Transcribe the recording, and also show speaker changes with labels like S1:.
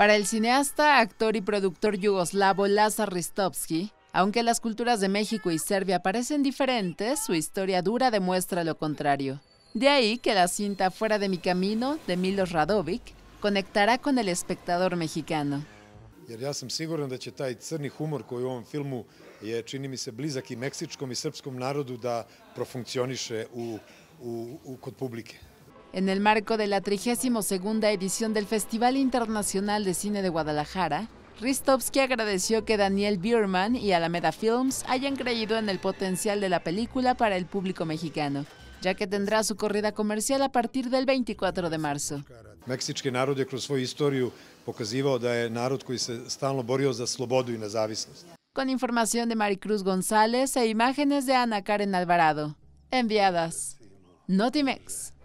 S1: Para el cineasta, actor y productor yugoslavo Lazar Ristovsky, aunque las culturas de México y Serbia parecen diferentes, su historia dura demuestra lo contrario. De ahí que la cinta Fuera de mi camino de Milos Radovic conectará con el espectador mexicano.
S2: sam siguran da će humor koji u ovom filmu je, čini mi se, blizak i meksičkom i srpskom narodu da profunkcioniše u, u, kod
S1: en el marco de la 32 edición del Festival Internacional de Cine de Guadalajara, Ristovsky agradeció que Daniel Bierman y Alameda Films hayan creído en el potencial de la película para el público mexicano, ya que tendrá su corrida comercial a partir del 24 de marzo. Con información de Maricruz González e imágenes de Ana Karen Alvarado, enviadas Notimex.